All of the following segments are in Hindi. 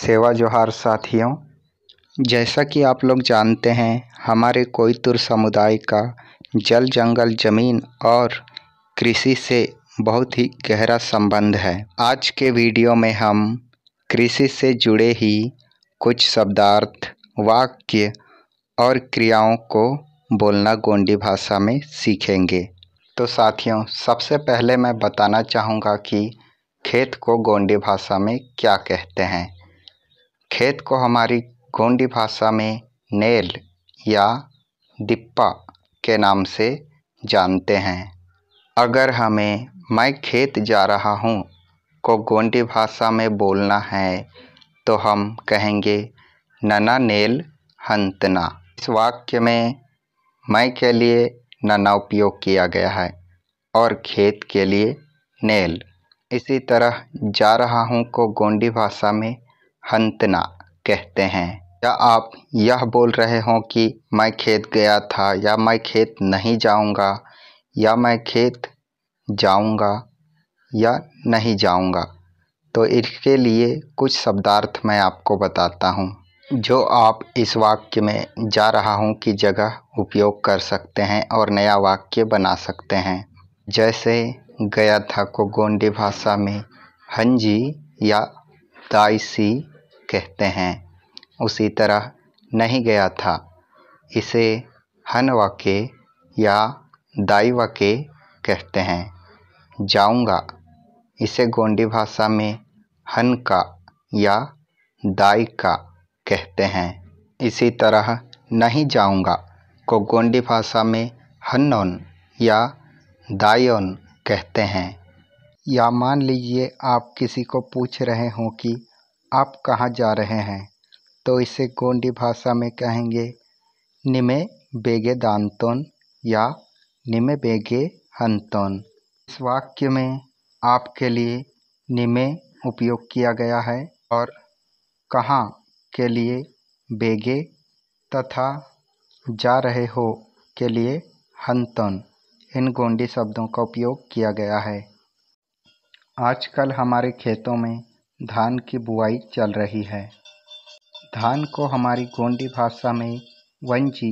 सेवा जोहार साथियों जैसा कि आप लोग जानते हैं हमारे कोईतुर समुदाय का जल जंगल ज़मीन और कृषि से बहुत ही गहरा संबंध है आज के वीडियो में हम कृषि से जुड़े ही कुछ शब्दार्थ वाक्य और क्रियाओं को बोलना गोंडी भाषा में सीखेंगे तो साथियों सबसे पहले मैं बताना चाहूँगा कि खेत को गोंडी भाषा में क्या कहते हैं खेत को हमारी गोंडी भाषा में नेल या दिप्पा के नाम से जानते हैं अगर हमें मैं खेत जा रहा हूँ को गोंडी भाषा में बोलना है तो हम कहेंगे नना नेल हंतना इस वाक्य में मैं के लिए नना उपयोग किया गया है और खेत के लिए नेल इसी तरह जा रहा हूँ को गोंडी भाषा में हंतना कहते हैं या आप यह बोल रहे हों कि मैं खेत गया था या मैं खेत नहीं जाऊंगा या मैं खेत जाऊंगा या नहीं जाऊंगा तो इसके लिए कुछ शब्दार्थ मैं आपको बताता हूँ जो आप इस वाक्य में जा रहा हूँ की जगह उपयोग कर सकते हैं और नया वाक्य बना सकते हैं जैसे गया था को गोंडी भाषा में हंजी या दाइसी कहते हैं उसी तरह नहीं गया था इसे हन वाक्य या दाई वाक्य कहते हैं जाऊंगा इसे गोंडी भाषा में हन का या दाई का कहते हैं इसी तरह नहीं जाऊंगा को गोंडी भाषा में हन्नौन या दायोन कहते हैं या मान लीजिए आप किसी को पूछ रहे हों कि आप कहाँ जा रहे हैं तो इसे गोंडी भाषा में कहेंगे निमे बेगे दानतोन या निमे बेगे हंतोन इस वाक्य में आपके लिए निमे उपयोग किया गया है और कहाँ के लिए बेगे तथा जा रहे हो के लिए हंतन इन गोंडी शब्दों का उपयोग किया गया है आजकल हमारे खेतों में धान की बुआई चल रही है धान को हमारी गोंडी भाषा में वंजी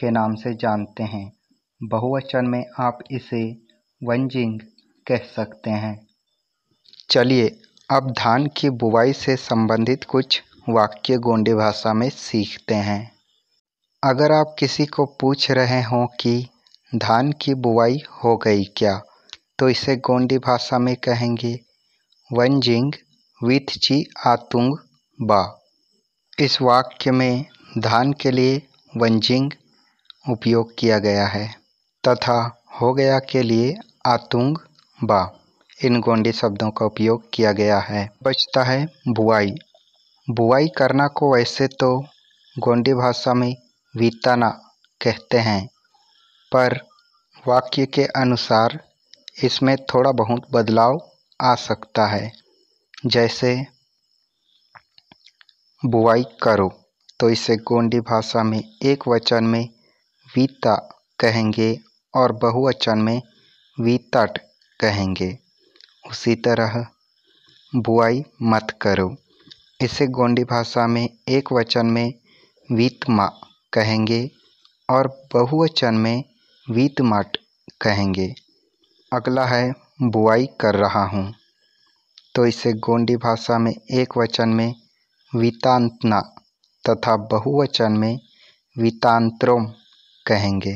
के नाम से जानते हैं बहुवचन में आप इसे वंजिंग कह सकते हैं चलिए अब धान की बुआई से संबंधित कुछ वाक्य गोंडी भाषा में सीखते हैं अगर आप किसी को पूछ रहे हों कि धान की बुआई हो गई क्या तो इसे गोंडी भाषा में कहेंगे वंजिंग ची आतुंग बा इस वाक्य में धान के लिए वंजिंग उपयोग किया गया है तथा हो गया के लिए आतुंग बा इन गोंडी शब्दों का उपयोग किया गया है बचता है बुआई बुआई करना को वैसे तो गोंडी भाषा में वीताना कहते हैं पर वाक्य के अनुसार इसमें थोड़ा बहुत बदलाव आ सकता है जैसे बुआई करो तो इसे गोंडी भाषा में एक वचन में वीता कहेंगे और बहुवचन में वीतट कहेंगे उसी तरह बुआई मत करो इसे गोंडी भाषा में एक वचन में वीतमा कहेंगे और बहुवचन में वीतमट कहेंगे अगला है बुआई कर रहा हूँ तो इसे गोंडी भाषा में एक वचन में वितांतना तथा बहुवचन में वितांत्रोम कहेंगे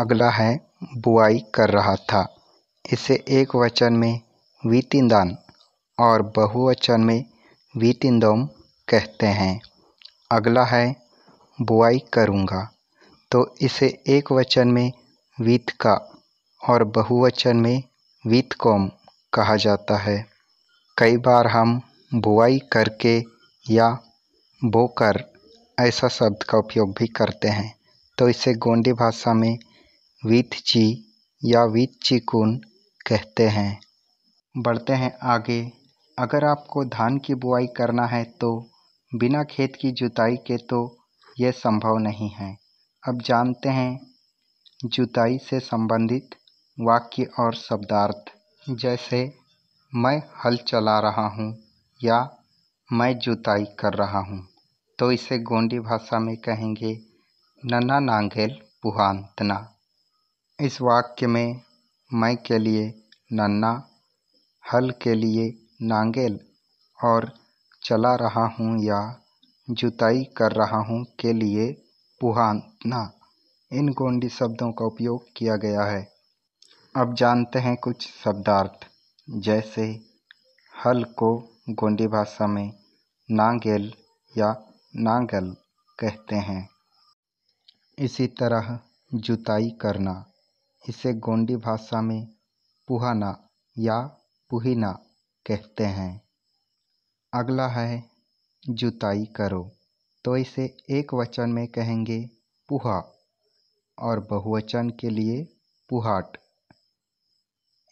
अगला है बुआई कर रहा था इसे एक वचन में वितिंदान और बहुवचन में वितिंदोम कहते हैं अगला है बुआई करूँगा तो इसे एक वचन में वित का और बहुवचन में वीतकोम कहा जाता है कई बार हम बुआई करके या बोकर ऐसा शब्द का उपयोग भी करते हैं तो इसे गोंडी भाषा में वीतची या वीथचिकुन कहते हैं बढ़ते हैं आगे अगर आपको धान की बुआई करना है तो बिना खेत की जुताई के तो यह संभव नहीं है अब जानते हैं जुताई से संबंधित वाक्य और शब्दार्थ जैसे मैं हल चला रहा हूँ या मैं जुताई कर रहा हूँ तो इसे गोंडी भाषा में कहेंगे नन्ना नांगेल पुहांतना इस वाक्य में मैं के लिए नन्ना हल के लिए नांगेल और चला रहा हूँ या जुताई कर रहा हूँ के लिए पुहांतना इन गोंडी शब्दों का उपयोग किया गया है अब जानते हैं कुछ शब्दार्थ जैसे हल को गोंडी भाषा में नांगेल या नांगल कहते हैं इसी तरह जुताई करना इसे गोंडी भाषा में पुहाना या पुहिना कहते हैं अगला है जुताई करो तो इसे एक वचन में कहेंगे पुहा और बहुवचन के लिए पुहाट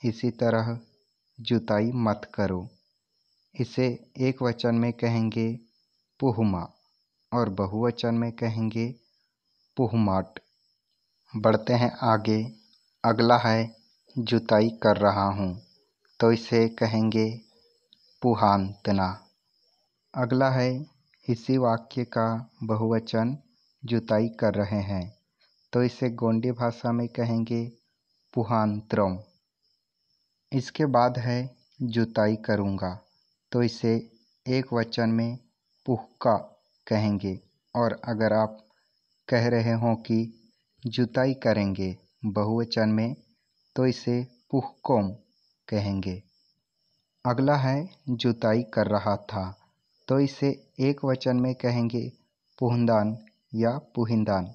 इसी तरह जुताई मत करो इसे एक वचन में कहेंगे पुहमा और बहुवचन में कहेंगे पुहमाट बढ़ते हैं आगे अगला है जुताई कर रहा हूँ तो इसे कहेंगे पुहानतना अगला है इसी वाक्य का बहुवचन जुताई कर रहे हैं तो इसे गोंडी भाषा में कहेंगे पुहांत्रम इसके बाद है जुताई करूँगा तो इसे एक वचन में पुहका कहेंगे और अगर आप कह रहे हों कि जुताई करेंगे बहुवचन में तो इसे पुहकोम कहेंगे अगला है जुताई कर रहा था तो इसे एक वचन में कहेंगे पुहदान या पुहिंदान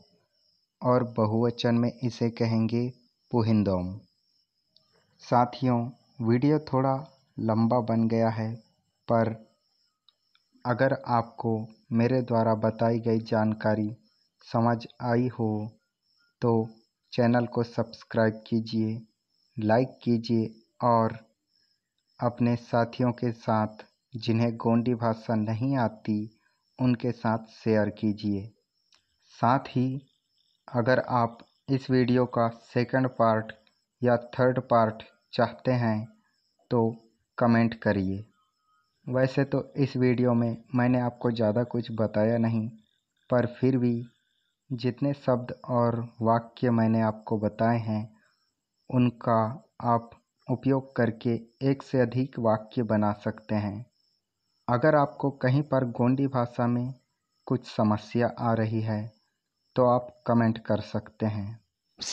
और बहुवचन में इसे कहेंगे पुहिंदोम साथियों वीडियो थोड़ा लंबा बन गया है पर अगर आपको मेरे द्वारा बताई गई जानकारी समझ आई हो तो चैनल को सब्सक्राइब कीजिए लाइक कीजिए और अपने साथियों के साथ जिन्हें गोंडी भाषा नहीं आती उनके साथ शेयर कीजिए साथ ही अगर आप इस वीडियो का सेकंड पार्ट या थर्ड पार्ट चाहते हैं तो कमेंट करिए वैसे तो इस वीडियो में मैंने आपको ज़्यादा कुछ बताया नहीं पर फिर भी जितने शब्द और वाक्य मैंने आपको बताए हैं उनका आप उपयोग करके एक से अधिक वाक्य बना सकते हैं अगर आपको कहीं पर गोंडी भाषा में कुछ समस्या आ रही है तो आप कमेंट कर सकते हैं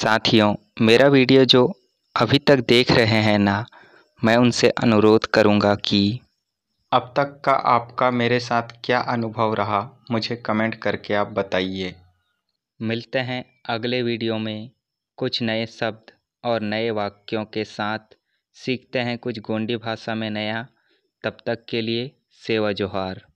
साथियों मेरा वीडियो जो अभी तक देख रहे हैं ना मैं उनसे अनुरोध करूँगा कि अब तक का आपका मेरे साथ क्या अनुभव रहा मुझे कमेंट करके आप बताइए मिलते हैं अगले वीडियो में कुछ नए शब्द और नए वाक्यों के साथ सीखते हैं कुछ गोंडी भाषा में नया तब तक के लिए सेवा जोहार